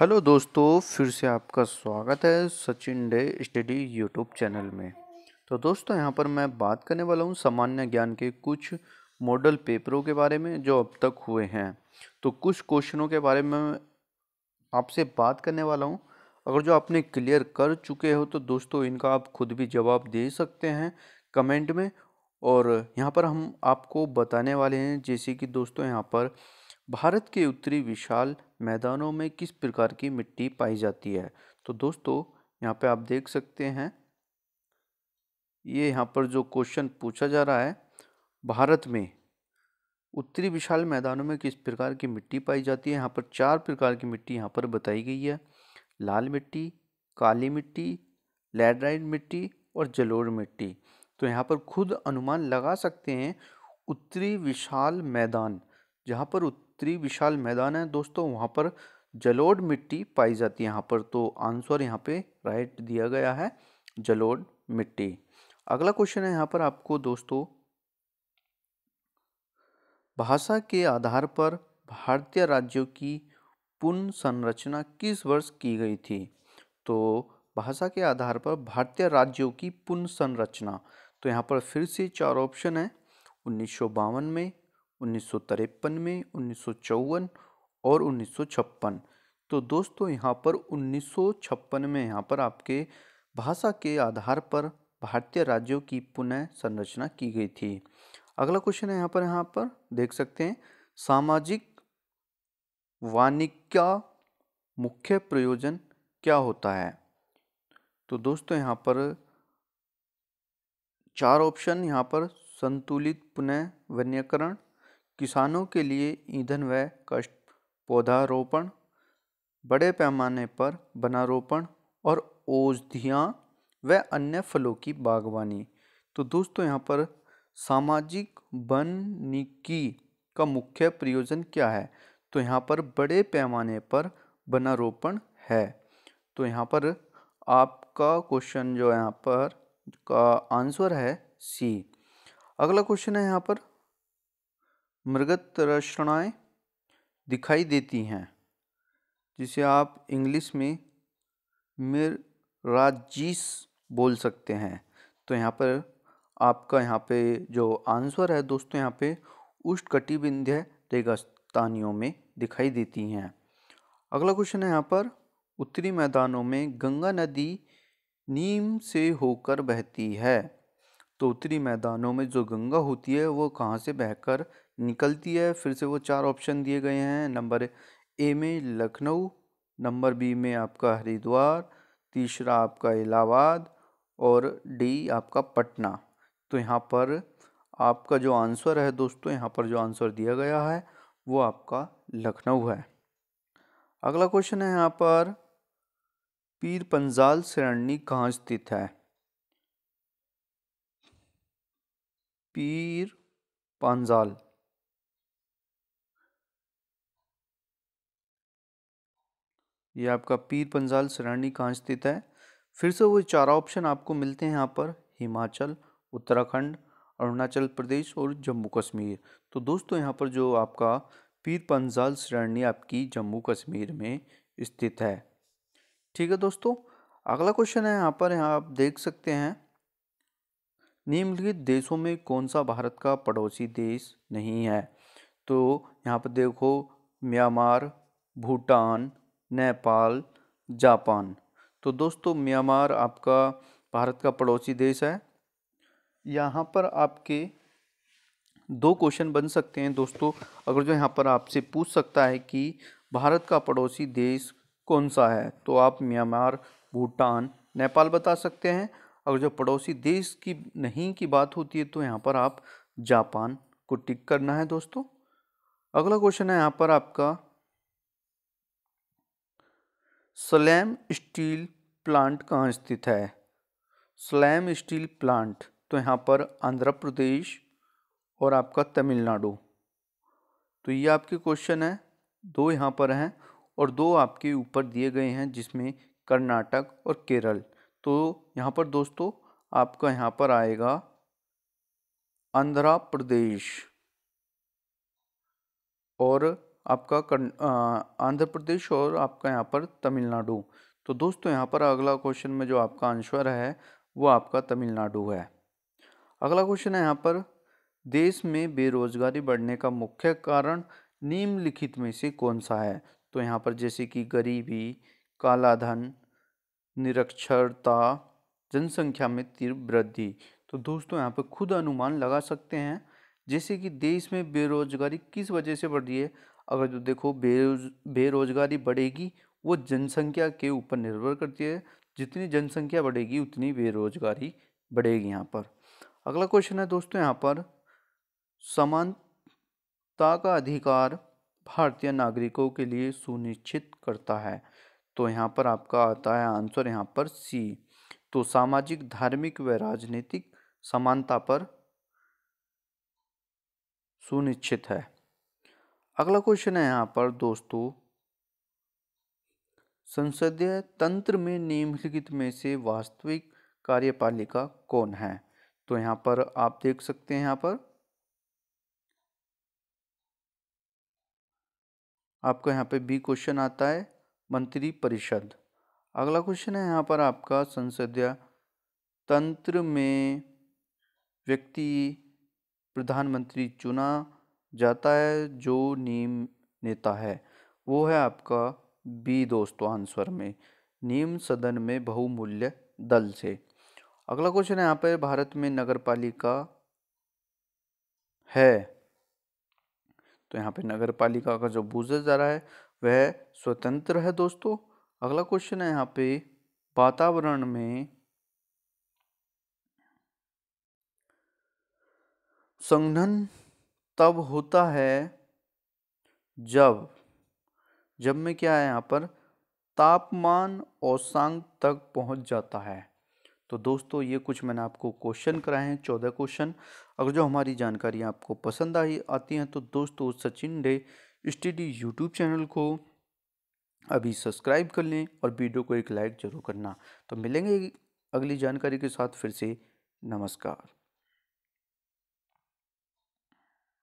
hello दोस्तों फिर से आपका स्वागत है Sachin day study YouTube channel में तो दोस्तों यहाँ पर मैं बात करने वाला हूँ सामान्य ज्ञान के कुछ मॉडल पेपरों के बारे में जो अब तक हुए हैं तो कुछ क्वेश्चनों के बारे में आपसे बात करने वाला हूँ अगर जो आपने क्लियर कर चुके हो तो दोस्तों इनका आप खुद भी जवाब दे सकते हैं कमेंट में और यहाँ पर हम आपको बताने वाले हैं जैसे कि दोस्तों यहाँ पर भारत के उत्तरी विशाल मैदानों में किस प्रकार की मिट्टी पाई जाती है तो दोस्तों यहाँ पे आप देख सकते हैं ये यहाँ पर जो क्वेश्चन पूछा जा रहा है भारत में उत्तरी विशाल मैदानों में किस प्रकार की मिट्टी पाई जाती है यहाँ पर चार प्रकार की मिट्टी यहाँ पर बताई गई है लाल मिट्टी काली मिट्टी लैडराइन मिट्टी और जलोड़ मिट्टी तो यहाँ पर खुद अनुमान लगा सकते हैं उत्तरी विशाल मैदान जहाँ पर उत्तरी विशाल मैदान है दोस्तों वहाँ पर जलोड मिट्टी पाई जाती है यहाँ पर तो आंसर यहाँ पे राइट दिया गया है जलोड मिट्टी अगला क्वेश्चन है यहाँ पर आपको दोस्तों भाषा के आधार पर भारतीय राज्यों की पुनः संरचना किस वर्ष की गई थी तो भाषा के आधार पर भारतीय राज्यों की पुनः संरचना तो यहाँ पर फिर से चार ऑप्शन है उन्नीस में उन्नीस में उन्नीस और उन्नीस तो दोस्तों यहाँ पर उन्नीस में यहाँ पर आपके भाषा के आधार पर भारतीय राज्यों की पुनः संरचना की गई थी अगला क्वेश्चन है यहाँ पर यहाँ पर देख सकते हैं सामाजिक वानिक का मुख्य प्रयोजन क्या होता है तो दोस्तों यहाँ पर चार ऑप्शन यहाँ पर संतुलित पुनः वन्यकरण किसानों के लिए ईंधन व कष्ट पौधारोपण बड़े पैमाने पर बनारोपण और औषधियाँ व अन्य फलों की बागवानी तो दोस्तों यहाँ पर सामाजिक वनिकी का मुख्य प्रयोजन क्या है तो यहाँ पर बड़े पैमाने पर बनारोपण है तो यहाँ पर आपका क्वेश्चन जो यहाँ पर का आंसर है सी अगला क्वेश्चन है यहाँ पर मृगत संरचनाएँ दिखाई देती हैं जिसे आप इंग्लिश में मिर राजीस बोल सकते हैं तो यहाँ पर आपका यहाँ पे जो आंसर है दोस्तों यहाँ पे कटिबिंध्य रेगास्तानियों में दिखाई देती हैं अगला क्वेश्चन है यहाँ पर उत्तरी मैदानों में गंगा नदी नीम से होकर बहती है तो उत्तरी मैदानों में जो गंगा होती है वो कहाँ से बहकर निकलती है फिर से वो चार ऑप्शन दिए गए हैं नंबर ए में लखनऊ नंबर बी में आपका हरिद्वार तीसरा आपका इलाहाबाद और डी आपका पटना तो यहाँ पर आपका जो आंसर है दोस्तों यहाँ पर जो आंसर दिया गया है वो आपका लखनऊ है अगला क्वेश्चन है यहाँ पर पीर पंजाल सरणी कहाँ स्थित है पीर पंजाल ये आपका पीर पंजाल सरहणी कहाँ स्थित है फिर से वो चार ऑप्शन आपको मिलते हैं यहाँ पर हिमाचल उत्तराखंड अरुणाचल प्रदेश और जम्मू कश्मीर तो दोस्तों यहाँ पर जो आपका पीर पंजाल सरणी आपकी जम्मू कश्मीर में स्थित है ठीक है दोस्तों अगला क्वेश्चन है यहाँ पर यहाँ आप देख सकते हैं निम्नलिखित देशों में कौन सा भारत का पड़ोसी देश नहीं है तो यहाँ पर देखो म्यांमार भूटान नेपाल जापान तो दोस्तों म्यांमार आपका भारत का पड़ोसी देश है यहाँ पर आपके दो क्वेश्चन बन सकते हैं दोस्तों अगर जो यहाँ पर आपसे पूछ सकता है कि भारत का पड़ोसी देश कौन सा है तो आप म्यांमार भूटान नेपाल बता सकते हैं अगर जो पड़ोसी देश की नहीं की बात होती है तो यहाँ पर आप जापान को टिक करना है दोस्तों अगला क्वेश्चन है यहाँ पर आपका स्लैम स्टील प्लांट कहाँ स्थित है स्लैम स्टील प्लांट तो यहाँ पर आंध्र प्रदेश और आपका तमिलनाडु तो ये आपके क्वेश्चन है दो यहाँ पर हैं और दो आपके ऊपर दिए गए हैं जिसमें कर्नाटक और केरल तो यहाँ पर दोस्तों आपका यहाँ पर आएगा आंध्र प्रदेश और आपका आंध्र प्रदेश और आपका यहाँ पर तमिलनाडु तो दोस्तों यहाँ पर अगला क्वेश्चन में जो आपका आंसर है वो आपका तमिलनाडु है अगला क्वेश्चन है यहाँ पर देश में बेरोजगारी बढ़ने का मुख्य कारण निम्नलिखित में से कौन सा है तो यहाँ पर जैसे कि गरीबी कालाधन निरक्षरता जनसंख्या में तीव्र वृद्धि तो दोस्तों यहाँ पर खुद अनुमान लगा सकते हैं जैसे कि देश में बेरोजगारी किस वजह से बढ़ रही है अगर जो देखो बेरोज बेरोज़गारी बढ़ेगी वो जनसंख्या के ऊपर निर्भर करती है जितनी जनसंख्या बढ़ेगी उतनी बेरोजगारी बढ़ेगी यहाँ पर अगला क्वेश्चन है दोस्तों यहाँ पर समानता का अधिकार भारतीय नागरिकों के लिए सुनिश्चित करता है तो यहाँ पर आपका आता है आंसर यहाँ पर सी तो सामाजिक धार्मिक व राजनीतिक समानता पर सुनिश्चित है अगला क्वेश्चन है यहाँ पर दोस्तों संसदीय तंत्र में निम्नलिखित में से वास्तविक कार्यपालिका कौन है तो यहाँ पर आप देख सकते हैं यहाँ पर आपका यहाँ पे बी क्वेश्चन आता है मंत्री परिषद अगला क्वेश्चन है यहाँ पर आपका संसदीय तंत्र में व्यक्ति प्रधानमंत्री चुना जाता है जो नीम नेता है वो है आपका बी दोस्तों आंसर में नीम सदन में बहुमूल्य दल से अगला क्वेश्चन है यहाँ पर भारत में नगर पालिका है तो यहाँ पे नगर पालिका का जो बूझा जा रहा है वह स्वतंत्र है दोस्तों अगला क्वेश्चन है यहाँ पे वातावरण में संघन तब होता है जब जब में क्या है यहाँ पर तापमान औसांग तक पहुँच जाता है तो दोस्तों ये कुछ मैंने आपको क्वेश्चन कराए हैं चौदह क्वेश्चन अगर जो हमारी जानकारी आपको पसंद आई आती हैं तो दोस्तों Sachin day study YouTube channel को अभी सब्सक्राइब कर लें और वीडियो को एक लाइक ज़रूर करना तो मिलेंगे अगली जानकारी के साथ फिर से नमस्कार